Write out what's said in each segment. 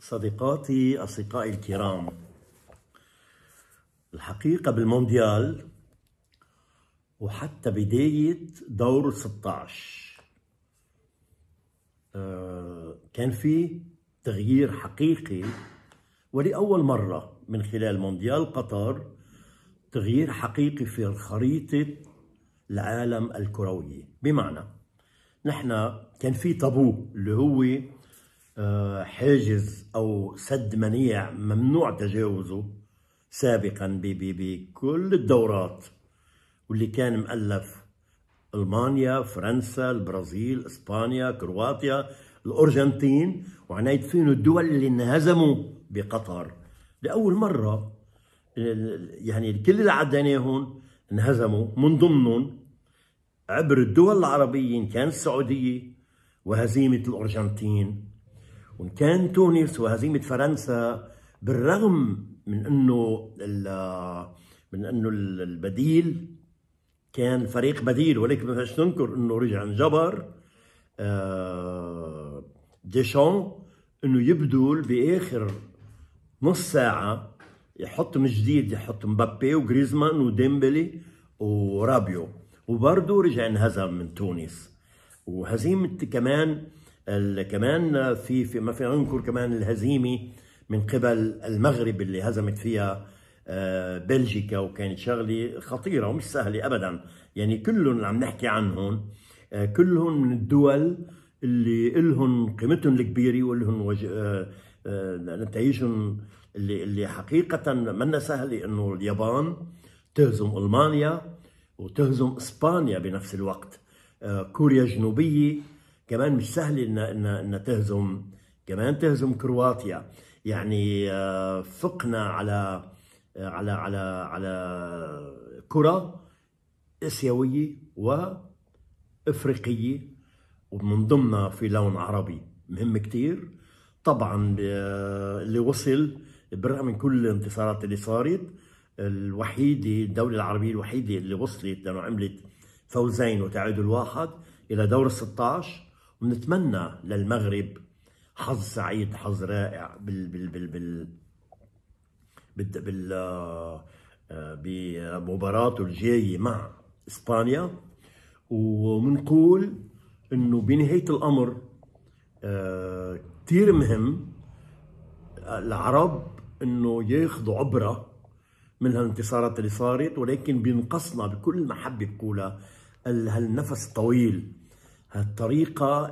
صديقاتي أصدقائي الكرام الحقيقة بالمونديال وحتى بداية دور 16 آه، كان في تغيير حقيقي ولأول مرة من خلال مونديال قطر تغيير حقيقي في خريطة العالم الكروية بمعنى نحن كان في تابو اللي هو آه، حاجز او سد منيع ممنوع تجاوزه سابقا بكل الدورات واللي كان مؤلف المانيا، فرنسا، البرازيل، اسبانيا، كرواتيا، الارجنتين وعنايت فين الدول اللي انهزموا بقطر لاول مره يعني كل اللي هون انهزموا من ضمنهم عبر الدول العربيه كان السعوديه وهزيمه الارجنتين وان كان تونس وهزيمه فرنسا بالرغم من انه من انه البديل كان فريق بديل ولكن ما فيش ننكر انه رجع انجبر آه، ديشان انه يبدل باخر نص ساعه يحط من جديد يحط مبابي وجريزمان وديمبلي ورابيو وبرضه رجع انهزم من تونس وهزيمه كمان كمان في, في ما في ننكر كمان الهزيمه من قبل المغرب اللي هزمت فيها آه، بلجيكا وكانت شغله خطيره ومش سهله ابدا يعني كلهم اللي عم نحكي عنهم آه، كلهم من الدول اللي لهم قيمتهم الكبيره ولهم وج... آه، نتائجهم اللي اللي حقيقه منا سهله انه اليابان تهزم المانيا وتهزم اسبانيا بنفس الوقت كوريا الجنوبيه كمان مش سهل إن إن إن تهزم كمان تهزم كرواتيا يعني آه، فقنا على على على على كرة اسيوية وافريقية ومن ضمنها في لون عربي مهم كثير طبعا آه، اللي وصل بالرغم من كل الانتصارات اللي صارت الوحيدة الدولة العربية الوحيدة اللي وصلت لأنه عملت فوزين وتعادل واحد إلى دور 16 ونتمنى للمغرب حظ سعيد حظ رائع بال بال بال بال بال, بال آه، بمباراته الجاية مع إسبانيا ومنقول إنه بنهاية الأمر آه، كثير مهم آه، العرب إنه ياخذوا عبرة من هالانتصارات اللي صارت ولكن بينقصنا بكل محبة بقولها هالنفس الطويل هالطريقة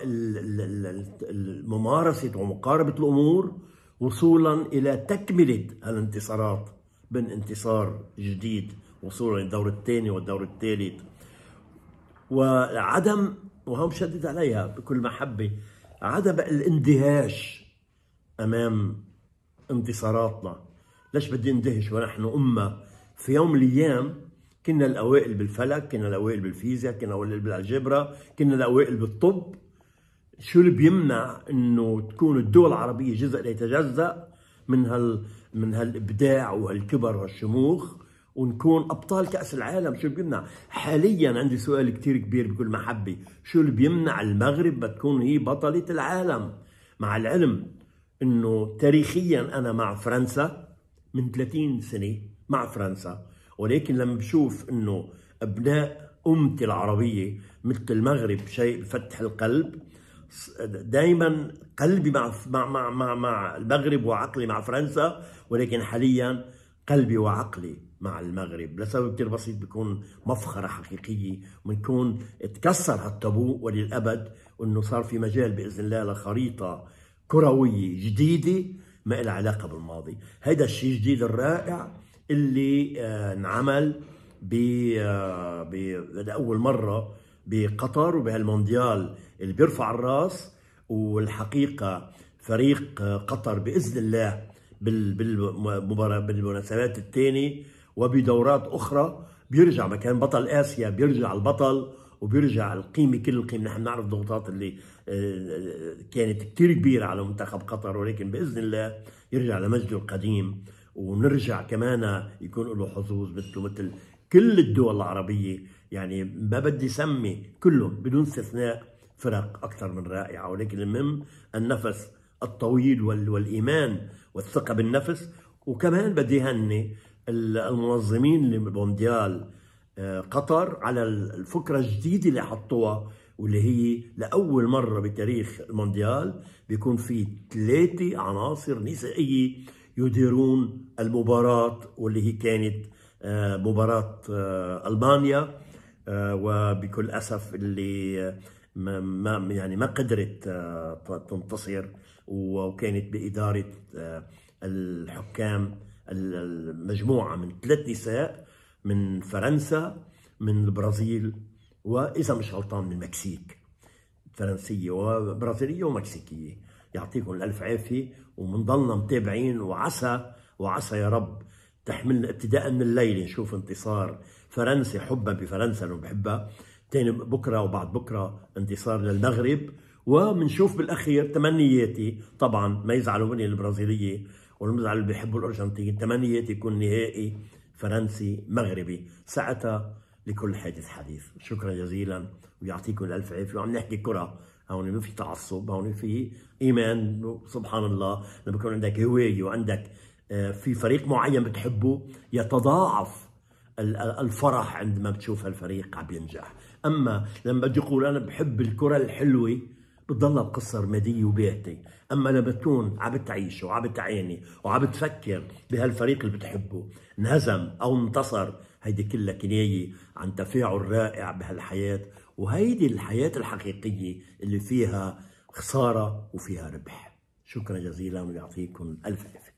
ممارسة ومقاربة الأمور وصولا إلى تكملة الانتصارات من انتصار جديد وصولا للدور الثاني والدور الثالث وعدم وهم شدد عليها بكل محبة عدم الاندهاش أمام انتصاراتنا ليش بدي اندهش ونحن أمة في يوم من الأيام كنا الاوائل بالفلك كنا الاوائل بالفيزياء كنا الاوائل بالالجبرا كنا الاوائل بالطب شو اللي بيمنع انه تكون الدول العربيه جزء لا يتجزا من هال من هالابداع وهالكبر وهالشموخ ونكون ابطال كاس العالم شو بيمنع حاليا عندي سؤال كثير كبير بكل محبه شو اللي بيمنع المغرب ما تكون هي بطله العالم مع العلم انه تاريخيا انا مع فرنسا من 30 سنه مع فرنسا ولكن لما بشوف انه ابناء امتي العربيه مثل المغرب شيء بفتح القلب دائما قلبي مع مع مع مع المغرب وعقلي مع فرنسا ولكن حاليا قلبي وعقلي مع المغرب لسبب كثير بسيط بيكون مفخرة حقيقية بنكون تكسر هالتابو وللأبد أنه صار في مجال بإذن الله لخريطة كروية جديدة ما لها علاقة بالماضي هذا الشيء جديد الرائع اللي آه، انعمل ب لاول آه، مره بقطر وبهالمونديال اللي بيرفع الراس والحقيقه فريق آه، قطر باذن الله بالمباراه بالمناسبات الثانيه وبدورات اخرى بيرجع مكان بطل اسيا بيرجع البطل وبيرجع القيمه كل القيمه نحن بنعرف الضغوطات اللي كانت كثير كبيره على منتخب قطر ولكن باذن الله يرجع لمجده القديم ونرجع كمان يكون له حظوظ مثله مثل كل الدول العربية يعني ما بدي سمي كلهم بدون استثناء فرق أكثر من رائعة ولكن المهم النفس الطويل والإيمان والثقة بالنفس وكمان بدي هني المنظمين لمونديال آه، قطر على الفكرة الجديدة اللي حطوها واللي هي لأول مرة بتاريخ المونديال بيكون في ثلاثة عناصر نسائية يديرون المباراة واللي هي كانت آه، مباراة آه، ألمانيا آه، وبكل أسف اللي ما يعني ما قدرت تنتصر وكانت بإدارة الحكام المجموعة من ثلاث نساء من فرنسا من البرازيل وإذا مش غلطان من المكسيك فرنسية وبرازيلية ومكسيكية يعطيكم الألف عافية ومنضلنا متابعين وعسى وعسى يا رب تحملنا ابتداء من الليلة نشوف انتصار فرنسا حبا بفرنسا أنا بحبها تاني بكرة وبعد بكرة انتصار للمغرب ومنشوف بالأخير تمنياتي طبعا ما يزعلوا مني البرازيلية والمزعل اللي بيحبوا الأرجنتين تمنياتي يكون نهائي فرنسي مغربي ساعتها لكل حادث حديث شكرا جزيلا ويعطيكم الالف عافيه وعم نحكي كره هون ما في تعصب هون في ايمان سبحان الله لما يكون عندك هوايه وعندك آه، في فريق معين بتحبه يتضاعف الفرح عندما بتشوف هالفريق عم ينجح اما لما بدي اقول انا بحب الكره الحلوه بتضل القصة رمادية وبيتي أما لما تكون عم بتعيش وعم بتعاني وعم بتفكر بهالفريق اللي بتحبه انهزم أو انتصر هيدي كلها كناية عن تفاعل رائع بهالحياة وهيدي الحياة الحقيقية اللي فيها خسارة وفيها ربح شكرا جزيلا ويعطيكم ألف عافية